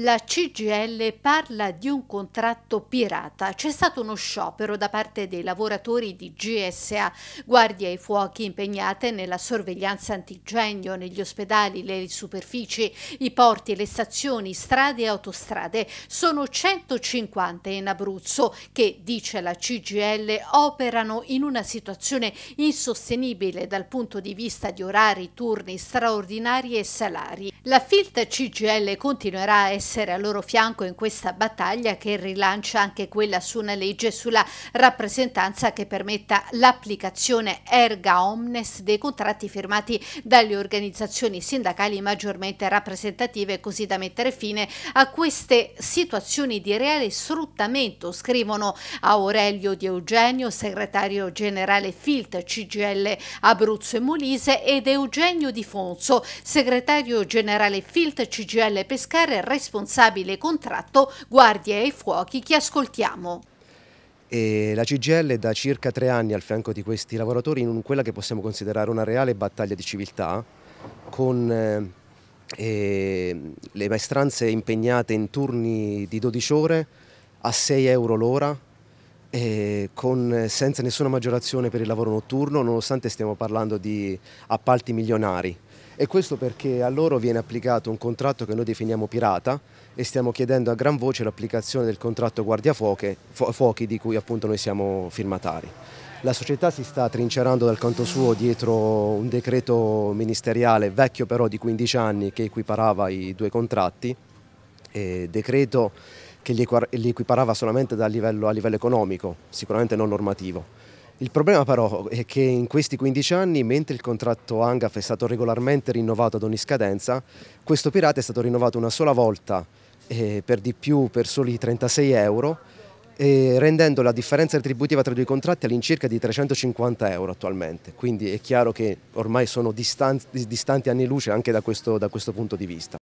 La CGL parla di un contratto pirata. C'è stato uno sciopero da parte dei lavoratori di GSA, guardie ai fuochi impegnate nella sorveglianza antigenio negli ospedali, le superfici, i porti, le stazioni, strade e autostrade. Sono 150 in Abruzzo che, dice la CGL, operano in una situazione insostenibile dal punto di vista di orari, turni straordinari e salari. La filta CGL continuerà a essere essere a loro fianco in questa battaglia che rilancia anche quella su una legge sulla rappresentanza che permetta l'applicazione erga omnes dei contratti firmati dalle organizzazioni sindacali maggiormente rappresentative così da mettere fine a queste situazioni di reale sfruttamento, scrivono Aurelio Di Eugenio, segretario generale FILT CGL Abruzzo e Molise ed Eugenio Di Fonso, segretario generale FILT CGL Pescare, responsabile responsabile contratto Guardie ai Fuochi che ascoltiamo. E la CGL è da circa tre anni al fianco di questi lavoratori in quella che possiamo considerare una reale battaglia di civiltà con eh, le maestranze impegnate in turni di 12 ore a 6 euro l'ora con, senza nessuna maggiorazione per il lavoro notturno nonostante stiamo parlando di appalti milionari. E questo perché a loro viene applicato un contratto che noi definiamo pirata e stiamo chiedendo a gran voce l'applicazione del contratto guardiafuochi di cui appunto noi siamo firmatari. La società si sta trincerando dal canto suo dietro un decreto ministeriale vecchio però di 15 anni che equiparava i due contratti, decreto che li equiparava solamente livello, a livello economico, sicuramente non normativo. Il problema però è che in questi 15 anni, mentre il contratto ANGAF è stato regolarmente rinnovato ad ogni scadenza, questo pirata è stato rinnovato una sola volta, eh, per di più per soli 36 euro, eh, rendendo la differenza retributiva tra i due contratti all'incirca di 350 euro attualmente. Quindi è chiaro che ormai sono distanti, distanti anni luce anche da questo, da questo punto di vista.